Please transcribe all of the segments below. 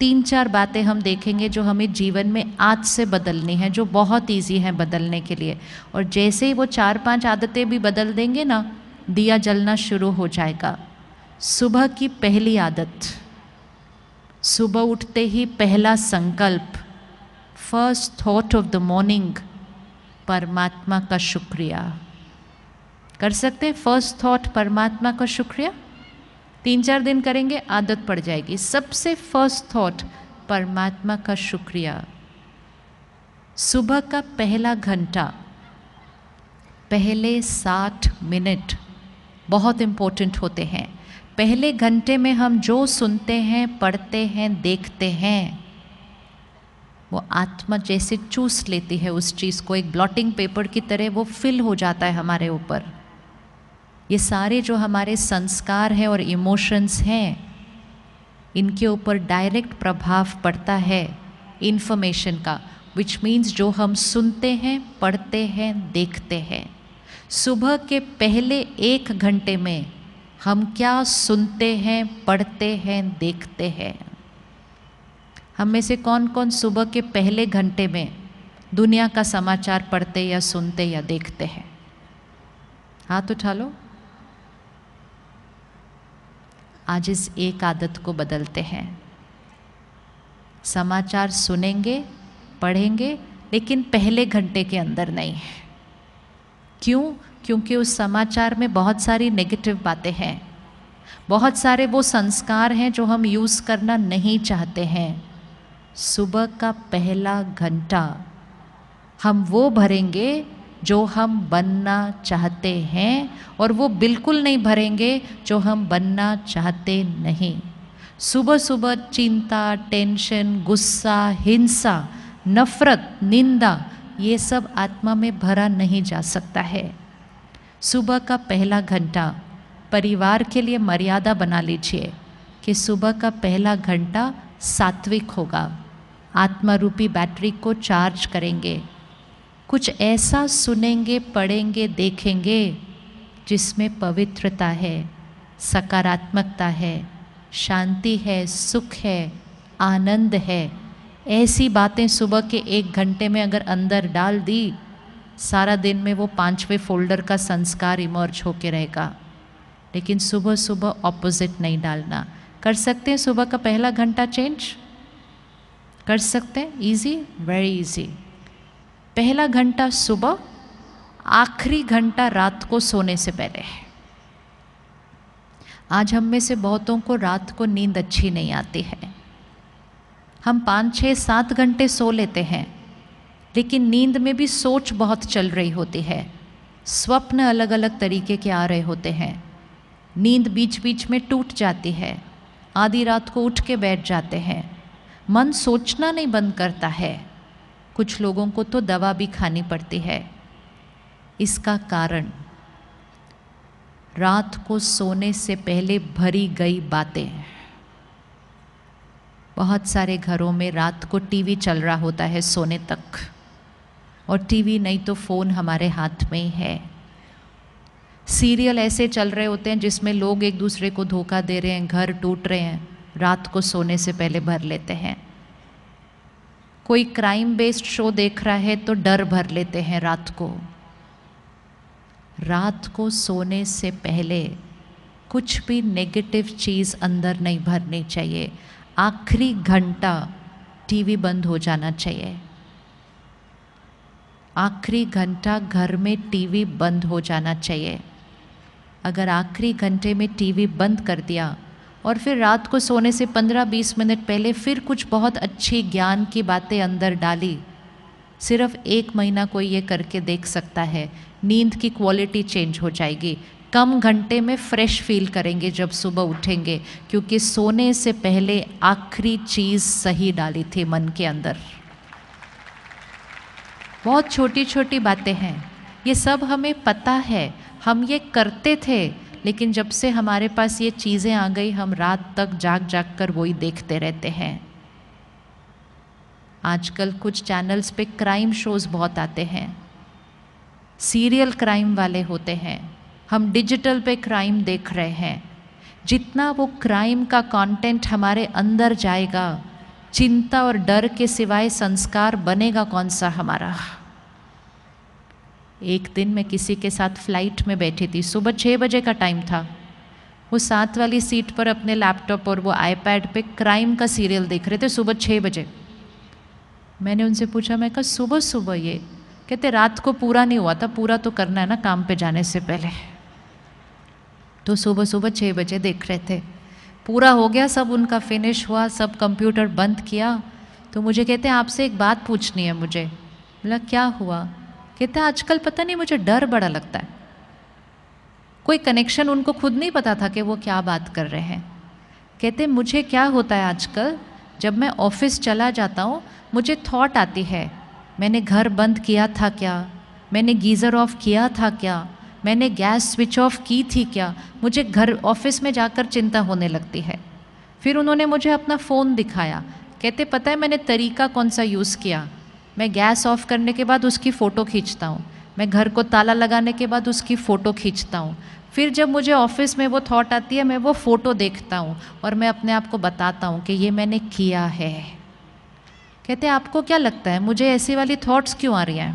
तीन चार बातें हम देखेंगे जो हमें जीवन में आज से बदलनी है जो बहुत ईजी हैं बदलने के लिए और जैसे ही वो चार पांच आदतें भी बदल देंगे ना दिया जलना शुरू हो जाएगा सुबह की पहली आदत सुबह उठते ही पहला संकल्प first thought of the morning परमात्मा का शुक्रिया कर सकते हैं फर्स्ट थॉट परमात्मा का शुक्रिया तीन चार दिन करेंगे आदत पड़ जाएगी सबसे फर्स्ट थॉट परमात्मा का शुक्रिया सुबह का पहला घंटा पहले साठ मिनट बहुत इम्पोर्टेंट होते हैं पहले घंटे में हम जो सुनते हैं पढ़ते हैं देखते हैं वो आत्मा जैसे चूस लेती है उस चीज़ को एक ब्लॉटिंग पेपर की तरह वो फिल हो जाता है हमारे ऊपर ये सारे जो हमारे संस्कार हैं और इमोशंस हैं इनके ऊपर डायरेक्ट प्रभाव पड़ता है इन्फॉर्मेशन का विच मीन्स जो हम सुनते हैं पढ़ते हैं देखते हैं सुबह के पहले एक घंटे में हम क्या सुनते हैं पढ़ते हैं देखते हैं हम में से कौन कौन सुबह के पहले घंटे में दुनिया का समाचार पढ़ते या सुनते या देखते हैं हाथ उठा लो आज इस एक आदत को बदलते हैं समाचार सुनेंगे पढ़ेंगे लेकिन पहले घंटे के अंदर नहीं क्यों क्योंकि उस समाचार में बहुत सारी नेगेटिव बातें हैं बहुत सारे वो संस्कार हैं जो हम यूज़ करना नहीं चाहते हैं सुबह का पहला घंटा हम वो भरेंगे जो हम बनना चाहते हैं और वो बिल्कुल नहीं भरेंगे जो हम बनना चाहते नहीं सुबह सुबह चिंता टेंशन गुस्सा हिंसा नफरत निंदा ये सब आत्मा में भरा नहीं जा सकता है सुबह का पहला घंटा परिवार के लिए मर्यादा बना लीजिए कि सुबह का पहला घंटा सात्विक होगा आत्मा रूपी बैटरी को चार्ज करेंगे कुछ ऐसा सुनेंगे पढ़ेंगे देखेंगे जिसमें पवित्रता है सकारात्मकता है शांति है सुख है आनंद है ऐसी बातें सुबह के एक घंटे में अगर अंदर डाल दी सारा दिन में वो पांचवे फोल्डर का संस्कार इमर्ज होके रहेगा लेकिन सुबह सुबह ऑपोजिट नहीं डालना कर सकते हैं सुबह का पहला घंटा चेंज कर सकते हैं इजी वेरी इजी पहला घंटा सुबह आखिरी घंटा रात को सोने से पहले है आज हम में से बहुतों को रात को नींद अच्छी नहीं आती है हम पाँच छः सात घंटे सो लेते हैं लेकिन नींद में भी सोच बहुत चल रही होती है स्वप्न अलग अलग तरीके के आ रहे होते हैं नींद बीच बीच में टूट जाती है आधी रात को उठ के बैठ जाते हैं मन सोचना नहीं बंद करता है कुछ लोगों को तो दवा भी खानी पड़ती है इसका कारण रात को सोने से पहले भरी गई बातें बहुत सारे घरों में रात को टीवी चल रहा होता है सोने तक और टीवी नहीं तो फ़ोन हमारे हाथ में ही है सीरियल ऐसे चल रहे होते हैं जिसमें लोग एक दूसरे को धोखा दे रहे हैं घर टूट रहे हैं रात को सोने से पहले भर लेते हैं कोई क्राइम बेस्ड शो देख रहा है तो डर भर लेते हैं रात को रात को सोने से पहले कुछ भी नेगेटिव चीज़ अंदर नहीं भरनी चाहिए आखिरी घंटा टीवी बंद हो जाना चाहिए आखिरी घंटा घर में टीवी बंद हो जाना चाहिए अगर आखिरी घंटे में टीवी बंद कर दिया और फिर रात को सोने से 15-20 मिनट पहले फिर कुछ बहुत अच्छी ज्ञान की बातें अंदर डाली सिर्फ एक महीना कोई ये करके देख सकता है नींद की क्वालिटी चेंज हो जाएगी कम घंटे में फ्रेश फील करेंगे जब सुबह उठेंगे क्योंकि सोने से पहले आखिरी चीज़ सही डाली थी मन के अंदर बहुत छोटी छोटी बातें हैं ये सब हमें पता है हम ये करते थे लेकिन जब से हमारे पास ये चीज़ें आ गई हम रात तक जाग जाग कर वही देखते रहते हैं आजकल कुछ चैनल्स पे क्राइम शोज़ बहुत आते हैं सीरियल क्राइम वाले होते हैं हम डिजिटल पे क्राइम देख रहे हैं जितना वो क्राइम का कंटेंट हमारे अंदर जाएगा चिंता और डर के सिवाय संस्कार बनेगा कौन सा हमारा एक दिन मैं किसी के साथ फ्लाइट में बैठी थी सुबह छः बजे का टाइम था वो साथ वाली सीट पर अपने लैपटॉप और वो आईपैड पे क्राइम का सीरियल देख रहे थे सुबह छः बजे मैंने उनसे पूछा मैं कहा सुबह सुबह ये कहते रात को पूरा नहीं हुआ था पूरा तो करना है ना काम पे जाने से पहले तो सुबह सुबह छः बजे देख रहे थे पूरा हो गया सब उनका फिनिश हुआ सब कंप्यूटर बंद किया तो मुझे कहते आपसे एक बात पूछनी है मुझे बोला क्या हुआ कहते हैं आजकल पता नहीं मुझे डर बड़ा लगता है कोई कनेक्शन उनको खुद नहीं पता था कि वो क्या बात कर रहे हैं कहते मुझे क्या होता है आजकल जब मैं ऑफिस चला जाता हूँ मुझे थॉट आती है मैंने घर बंद किया था क्या मैंने गीज़र ऑफ किया था क्या मैंने गैस स्विच ऑफ की थी क्या मुझे घर ऑफिस में जाकर चिंता होने लगती है फिर उन्होंने मुझे अपना फ़ोन दिखाया कहते पता है मैंने तरीका कौन सा यूज़ किया मैं गैस ऑफ करने के बाद उसकी फ़ोटो खींचता हूँ मैं घर को ताला लगाने के बाद उसकी फ़ोटो खींचता हूँ फिर जब मुझे ऑफिस में वो थॉट आती है मैं वो फ़ोटो देखता हूँ और मैं अपने आप को बताता हूँ कि ये मैंने किया है कहते आपको क्या लगता है मुझे ऐसी वाली थॉट्स क्यों आ रही हैं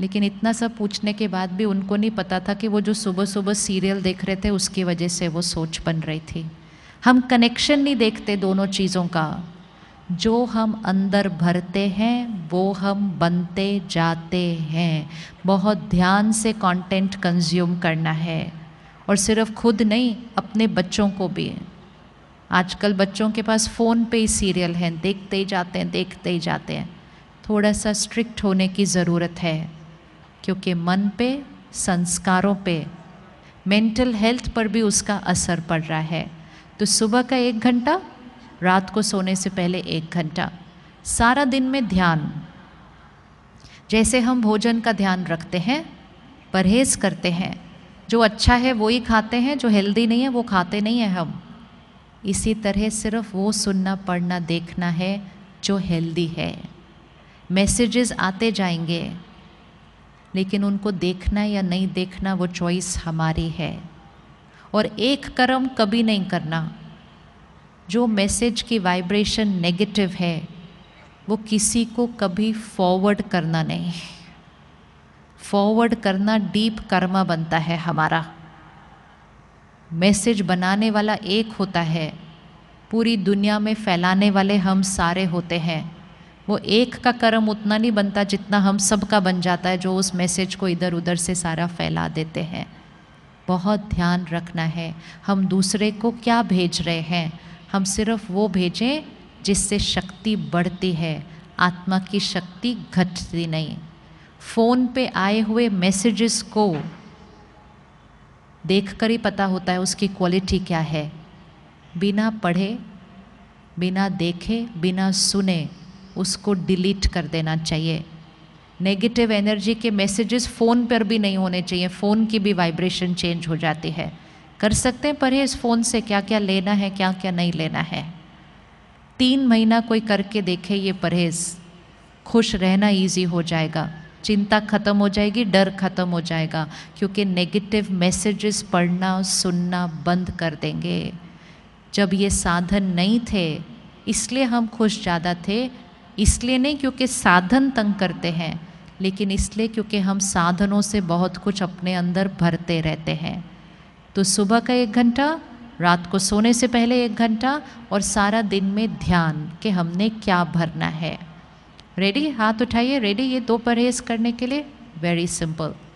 लेकिन इतना सब पूछने के बाद भी उनको नहीं पता था कि वो जो सुबह सुबह सीरियल देख रहे थे उसकी वजह से वो सोच बन रही थी हम कनेक्शन नहीं देखते दोनों चीज़ों का जो हम अंदर भरते हैं वो हम बनते जाते हैं बहुत ध्यान से कंटेंट कंज्यूम करना है और सिर्फ खुद नहीं अपने बच्चों को भी आजकल बच्चों के पास फ़ोन पे ही सीरियल हैं देखते ही जाते हैं देखते ही जाते हैं थोड़ा सा स्ट्रिक्ट होने की ज़रूरत है क्योंकि मन पे संस्कारों पे मेंटल हेल्थ पर भी उसका असर पड़ रहा है तो सुबह का एक घंटा रात को सोने से पहले एक घंटा सारा दिन में ध्यान जैसे हम भोजन का ध्यान रखते हैं परहेज करते हैं जो अच्छा है वो ही खाते हैं जो हेल्दी नहीं है वो खाते नहीं हैं हम इसी तरह सिर्फ वो सुनना पढ़ना देखना है जो हेल्दी है मैसेजेस आते जाएंगे लेकिन उनको देखना या नहीं देखना वो चॉइस हमारी है और एक कर्म कभी नहीं करना जो मैसेज की वाइब्रेशन नेगेटिव है वो किसी को कभी फॉरवर्ड करना नहीं फॉरवर्ड करना डीप कर्मा बनता है हमारा मैसेज बनाने वाला एक होता है पूरी दुनिया में फैलाने वाले हम सारे होते हैं वो एक का कर्म उतना नहीं बनता जितना हम सब का बन जाता है जो उस मैसेज को इधर उधर से सारा फैला देते हैं बहुत ध्यान रखना है हम दूसरे को क्या भेज रहे हैं हम सिर्फ वो भेजें जिससे शक्ति बढ़ती है आत्मा की शक्ति घटती नहीं फ़ोन पे आए हुए मैसेजेस को देखकर ही पता होता है उसकी क्वालिटी क्या है बिना पढ़े बिना देखे बिना सुने उसको डिलीट कर देना चाहिए नेगेटिव एनर्जी के मैसेजेस फ़ोन पर भी नहीं होने चाहिए फ़ोन की भी वाइब्रेशन चेंज हो जाती है कर सकते हैं परहेज फ़ोन से क्या क्या लेना है क्या क्या नहीं लेना है तीन महीना कोई करके देखे ये परहेज़ खुश रहना इजी हो जाएगा चिंता खत्म हो जाएगी डर खत्म हो जाएगा क्योंकि नेगेटिव मैसेजेस पढ़ना सुनना बंद कर देंगे जब ये साधन नहीं थे इसलिए हम खुश ज़्यादा थे इसलिए नहीं क्योंकि साधन तंग करते हैं लेकिन इसलिए क्योंकि हम साधनों से बहुत कुछ अपने अंदर भरते रहते हैं तो सुबह का एक घंटा रात को सोने से पहले एक घंटा और सारा दिन में ध्यान कि हमने क्या भरना है रेडी हाथ उठाइए रेडी ये दो परहेज करने के लिए वेरी सिंपल